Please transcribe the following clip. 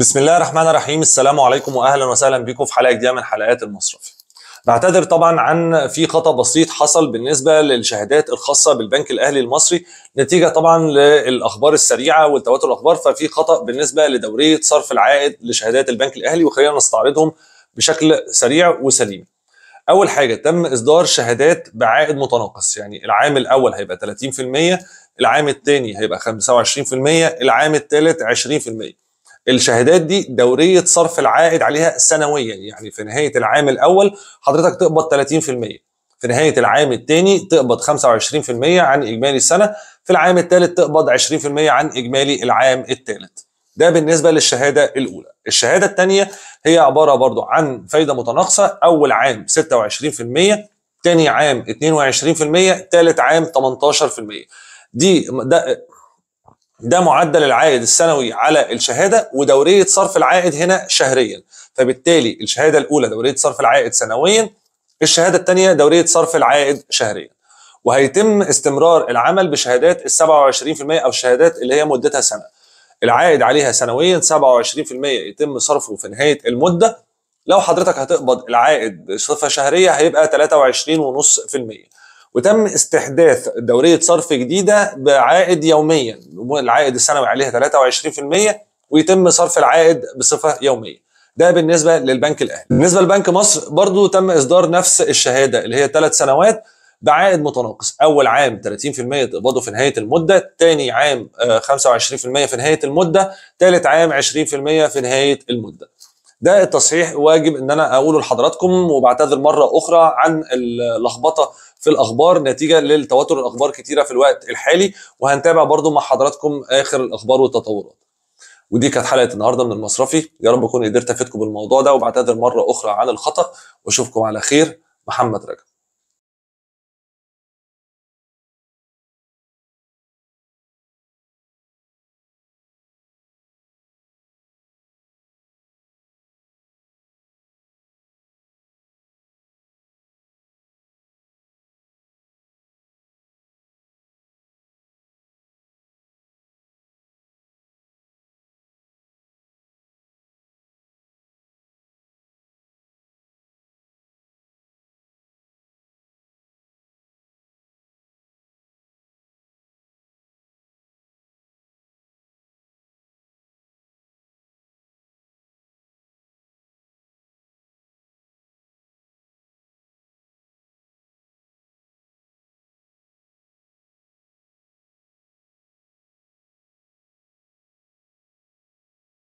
بسم الله الرحمن الرحيم السلام عليكم واهلا وسهلا بكم في حلقه جديده من حلقات المصرفي بعتذر طبعا عن في خطا بسيط حصل بالنسبه للشهادات الخاصه بالبنك الاهلي المصري نتيجه طبعا للاخبار السريعه والتواتر الاخبار ففي خطا بالنسبه لدوريه صرف العائد لشهادات البنك الاهلي وخلينا نستعرضهم بشكل سريع وسليم اول حاجه تم اصدار شهادات بعائد متناقص يعني العام الاول هيبقى 30% العام الثاني هيبقى 25% العام الثالث 20% الشهادات دي دوريه صرف العائد عليها سنويا يعني في نهايه العام الاول حضرتك تقبض 30% في نهايه العام الثاني تقبض 25% عن اجمالي السنه في العام الثالث تقبض 20% عن اجمالي العام الثالث ده بالنسبه للشهاده الاولى الشهاده الثانيه هي عباره برضو عن فايده متناقصه اول عام 26% ثاني عام 22% ثالث عام 18% دي ده ده معدل العائد السنوي على الشهاده ودوريه صرف العائد هنا شهريا فبالتالي الشهاده الاولى دوريه صرف العائد سنويا الشهاده الثانيه دوريه صرف العائد شهريا وهيتم استمرار العمل بشهادات ال 27% او الشهادات اللي هي مدتها سنه العائد عليها سنويا 27% يتم صرفه في نهايه المده لو حضرتك هتقبض العائد بصفة شهريه هيبقى 23.5% وتم استحداث دوريه صرف جديده بعائد يوميا العائد السنوي عليها 23% ويتم صرف العائد بصفه يوميه ده بالنسبه للبنك الاهلي بالنسبه لبنك مصر برضو تم اصدار نفس الشهاده اللي هي ثلاث سنوات بعائد متناقص اول عام 30% تقبضه في نهايه المده ثاني عام 25% آه، في نهايه المده ثالث عام 20% في نهايه المده ده التصحيح واجب ان انا اقوله لحضراتكم وبعتذر مره اخرى عن اللخبطه في الاخبار نتيجه للتوتر الاخبار كتيره في الوقت الحالي وهنتابع برضو مع حضراتكم اخر الاخبار والتطورات ودي كانت حلقه النهارده من المصرفي يا رب اكون قدرت افيدكم بالموضوع ده وبعتذر مره اخرى عن الخطا واشوفكم على خير محمد رجب